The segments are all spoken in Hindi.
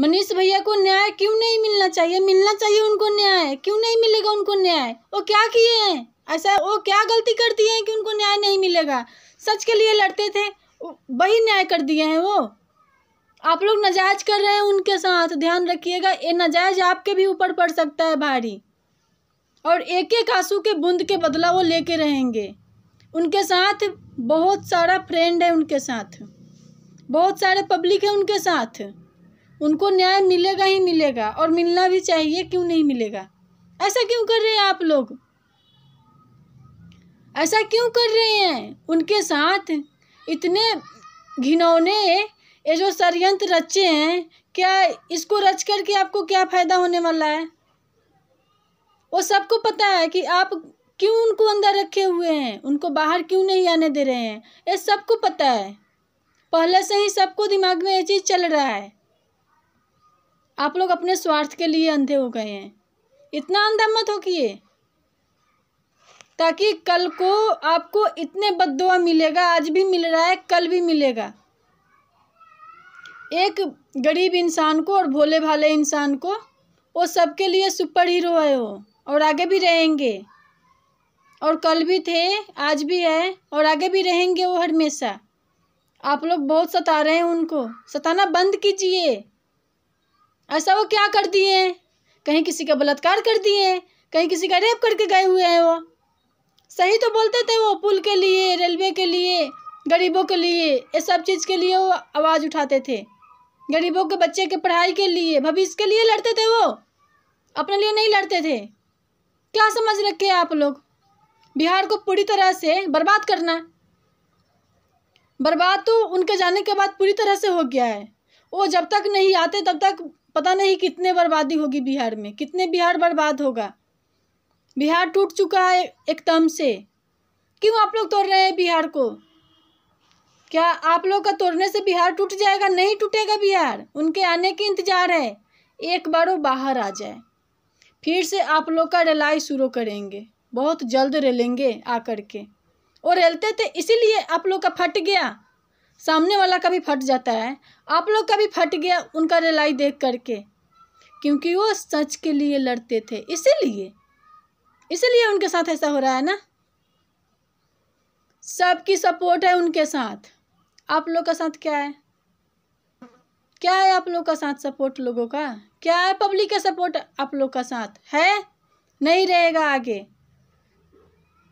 मनीष भैया को न्याय क्यों नहीं मिलना चाहिए मिलना चाहिए उनको न्याय क्यों नहीं मिलेगा उनको न्याय वो क्या किए हैं ऐसा वो क्या गलती कर दिए हैं कि उनको न्याय नहीं मिलेगा सच के लिए लड़ते थे वही न्याय कर दिए हैं वो आप लोग नजायज कर रहे हैं उनके साथ ध्यान रखिएगा ये नजायज आपके भी ऊपर पड़ सकता है भारी और एक एक आंसू के बूंद के बदला वो लेके रहेंगे उनके साथ बहुत सारा फ्रेंड है उनके साथ बहुत सारे पब्लिक है उनके साथ उनको न्याय मिलेगा ही मिलेगा और मिलना भी चाहिए क्यों नहीं मिलेगा ऐसा क्यों कर रहे हैं आप लोग ऐसा क्यों कर रहे हैं उनके साथ इतने घिनौने ये जो षडयंत्र रचे हैं क्या इसको रच करके आपको क्या फ़ायदा होने वाला है वो सबको पता है कि आप क्यों उनको अंदर रखे हुए हैं उनको बाहर क्यों नहीं आने दे रहे हैं ये सबको पता है पहले से ही सबको दिमाग में ये चीज़ चल रहा है आप लोग अपने स्वार्थ के लिए अंधे हो गए हैं इतना अंधा मत हो किए ताकि कल को आपको इतने बदवा मिलेगा आज भी मिल रहा है कल भी मिलेगा एक गरीब इंसान को और भोले भाले इंसान को वो सबके लिए सुपर हीरो है वो और आगे भी रहेंगे और कल भी थे आज भी है और आगे भी रहेंगे वो हमेशा आप लोग बहुत सता रहे हैं उनको सताना बंद कीजिए ऐसा वो क्या कर दिए कहीं किसी का बलात्कार कर दिए हैं कहीं किसी का रेप करके गए हुए हैं वो सही तो बोलते थे वो पुल के लिए रेलवे के लिए गरीबों के लिए ये सब चीज़ के लिए वो आवाज़ उठाते थे गरीबों के बच्चे के पढ़ाई के लिए भविष्य के लिए लड़ते थे वो अपने लिए नहीं लड़ते थे क्या समझ रखे आप लोग बिहार को पूरी तरह से बर्बाद करना बर्बाद तो उनके जाने के बाद पूरी तरह से हो गया है वो जब तक नहीं आते तब तक पता नहीं कितने बर्बादी होगी बिहार में कितने बिहार बर्बाद होगा बिहार टूट चुका है एकदम से क्यों आप लोग तोड़ रहे हैं बिहार को क्या आप लोग का तोड़ने से बिहार टूट जाएगा नहीं टूटेगा बिहार उनके आने की इंतज़ार है एक बार वो बाहर आ जाए फिर से आप लोग का रलाई शुरू करेंगे बहुत जल्द रेलेंगे आकर के और रेलते थे इसीलिए आप लोग का फट गया सामने वाला का भी फट जाता है आप लोग का भी फट गया उनका रिलाई देख करके क्योंकि वो सच के लिए लड़ते थे इसीलिए इसीलिए उनके साथ ऐसा हो रहा है ना सबकी सपोर्ट है उनके साथ आप लोग का साथ क्या है क्या है आप लोग का साथ सपोर्ट लोगों का क्या है पब्लिक का सपोर्ट आप लोग का साथ है नहीं रहेगा आगे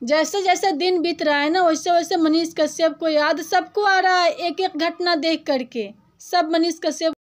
जैसे जैसे दिन बीत रहा है ना वैसे वैसे मनीष कश्यप को याद सबको आ रहा है एक एक घटना देख करके सब मनीष कश्यप